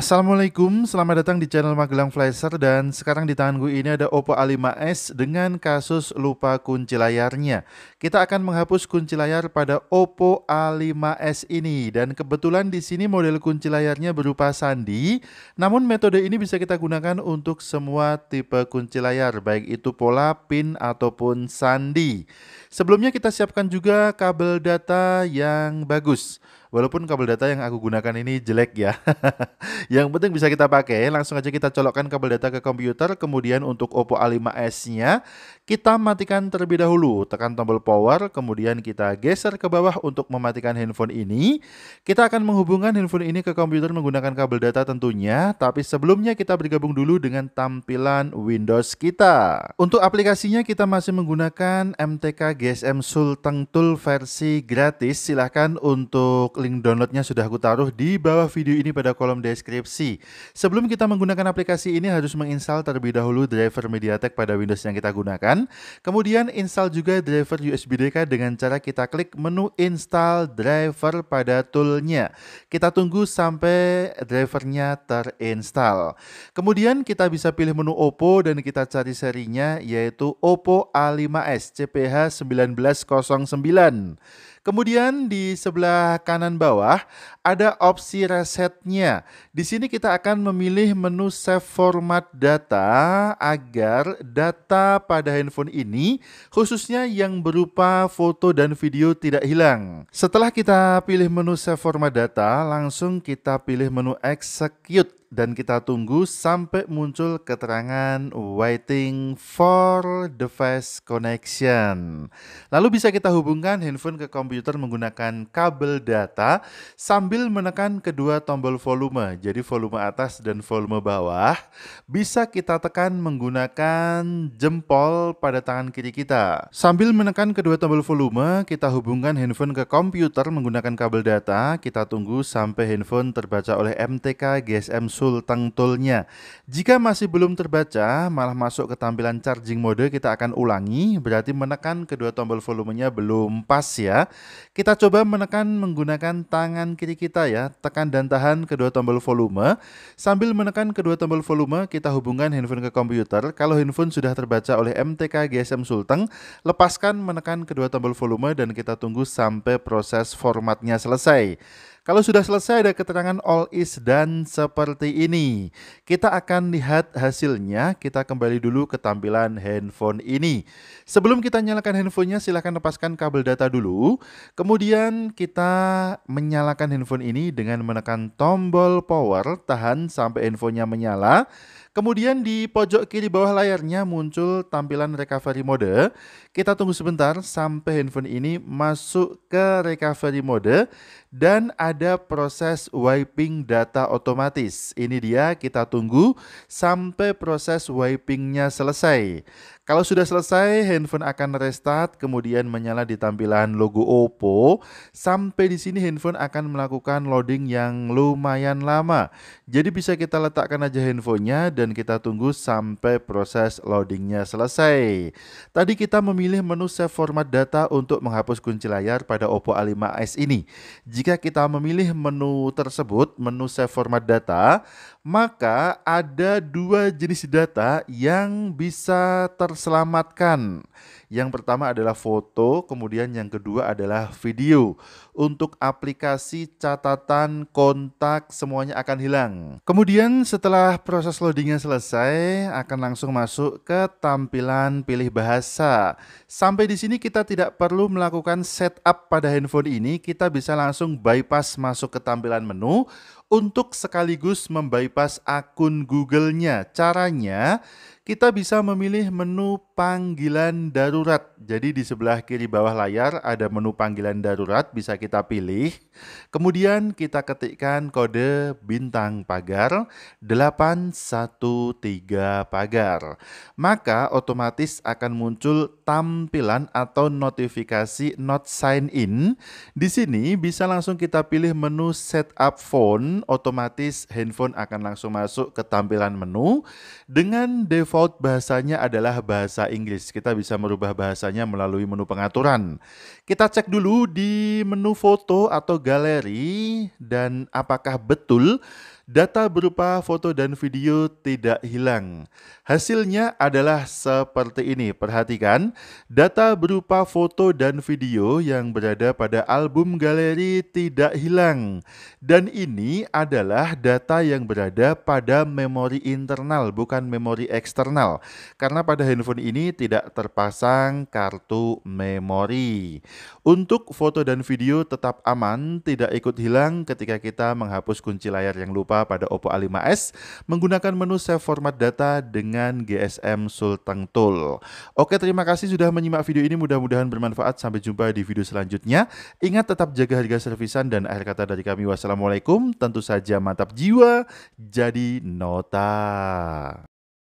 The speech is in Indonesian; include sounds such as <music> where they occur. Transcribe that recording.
Assalamualaikum, selamat datang di channel Magelang Flasher dan sekarang di tangan gue ini ada Oppo A5s dengan kasus lupa kunci layarnya. Kita akan menghapus kunci layar pada Oppo A5s ini dan kebetulan di sini model kunci layarnya berupa sandi. Namun metode ini bisa kita gunakan untuk semua tipe kunci layar baik itu pola, pin ataupun sandi. Sebelumnya kita siapkan juga kabel data yang bagus. Walaupun kabel data yang aku gunakan ini jelek ya. <laughs> yang penting bisa kita pakai. Langsung aja kita colokkan kabel data ke komputer. Kemudian untuk Oppo A5s-nya kita matikan terlebih dahulu. Tekan tombol power, kemudian kita geser ke bawah untuk mematikan handphone ini. Kita akan menghubungkan handphone ini ke komputer menggunakan kabel data tentunya. Tapi sebelumnya kita bergabung dulu dengan tampilan Windows kita. Untuk aplikasinya kita masih menggunakan MTK GSM Sultan Tool versi gratis. Silahkan untuk link downloadnya sudah aku taruh di bawah video ini pada kolom deskripsi. Sebelum kita menggunakan aplikasi ini harus menginstal terlebih dahulu driver MediaTek pada Windows yang kita gunakan. Kemudian install juga driver USB DK dengan cara kita klik menu install driver pada toolnya. Kita tunggu sampai drivernya terinstall. Kemudian kita bisa pilih menu Oppo dan kita cari serinya yaitu Oppo A5s CPH 1909. Kemudian di sebelah kanan bawah ada opsi resetnya. Di sini kita akan memilih menu save format data agar data pada handphone ini khususnya yang berupa foto dan video tidak hilang. Setelah kita pilih menu save format data, langsung kita pilih menu execute dan kita tunggu sampai muncul keterangan waiting for device connection. Lalu bisa kita hubungkan handphone ke komputer menggunakan kabel data sambil menekan kedua tombol volume. Jadi volume atas dan volume bawah bisa kita tekan menggunakan jempol pada tangan kiri kita. Sambil menekan kedua tombol volume, kita hubungkan handphone ke komputer menggunakan kabel data. Kita tunggu sampai handphone terbaca oleh MTK GSM usul tengtulnya. Jika masih belum terbaca, malah masuk ke tampilan charging mode kita akan ulangi, berarti menekan kedua tombol volumenya belum pas ya. Kita coba menekan menggunakan tangan kiri kita ya, tekan dan tahan kedua tombol volume. Sambil menekan kedua tombol volume, kita hubungkan handphone ke komputer. Kalau handphone sudah terbaca oleh MTK GSM Sulteng, lepaskan menekan kedua tombol volume dan kita tunggu sampai proses formatnya selesai. Kalau sudah selesai ada keterangan all is done seperti ini. Kita akan lihat hasilnya. Kita kembali dulu ke tampilan handphone ini. Sebelum kita nyalakan handphonenya silahkan lepaskan kabel data dulu. Kemudian kita menyalakan handphone ini dengan menekan tombol power. Tahan sampai handphonenya menyala. Kemudian di pojok kiri bawah layarnya muncul tampilan recovery mode. Kita tunggu sebentar sampai handphone ini masuk ke recovery mode dan ada ada proses wiping data otomatis. Ini dia, kita tunggu sampai proses wipingnya selesai. Kalau sudah selesai, handphone akan restart, kemudian menyala di tampilan logo Oppo. Sampai di sini handphone akan melakukan loading yang lumayan lama. Jadi bisa kita letakkan aja handphonenya dan kita tunggu sampai proses loadingnya selesai. Tadi kita memilih menu save format data untuk menghapus kunci layar pada Oppo A5s ini. Jika kita memilih menu tersebut, menu save format data, maka ada dua jenis data yang bisa tersebut selamatkan yang pertama adalah foto, kemudian yang kedua adalah video. Untuk aplikasi catatan, kontak, semuanya akan hilang. Kemudian setelah proses loadingnya selesai, akan langsung masuk ke tampilan pilih bahasa. Sampai di sini kita tidak perlu melakukan setup pada handphone ini, kita bisa langsung bypass masuk ke tampilan menu untuk sekaligus membypass akun Google-nya. Caranya, kita bisa memilih menu panggilan darurat darurat. Jadi di sebelah kiri bawah layar ada menu panggilan darurat bisa kita pilih. Kemudian kita ketikkan kode bintang pagar 813 pagar. Maka otomatis akan muncul tampilan atau notifikasi not sign in. Di sini bisa langsung kita pilih menu setup phone, otomatis handphone akan langsung masuk ke tampilan menu dengan default bahasanya adalah bahasa Inggris. Kita bisa merubah mengubah bahasanya melalui menu pengaturan. Kita cek dulu di menu foto atau galeri dan apakah betul data berupa foto dan video tidak hilang. Hasilnya adalah seperti ini. Perhatikan, data berupa foto dan video yang berada pada album galeri tidak hilang. Dan ini adalah data yang berada pada memori internal, bukan memori eksternal. Karena pada handphone ini tidak terpasang kartu memori. Untuk foto dan video tetap aman, tidak ikut hilang ketika kita menghapus kunci layar yang lupa pada Oppo A5s menggunakan menu save format data dengan GSM Sultan Tool. Oke, terima kasih sudah menyimak video ini. Mudah-mudahan bermanfaat. Sampai jumpa di video selanjutnya. Ingat tetap jaga harga servisan dan akhir kata dari kami. Wassalamualaikum. Tentu saja mantap jiwa. Jadi nota.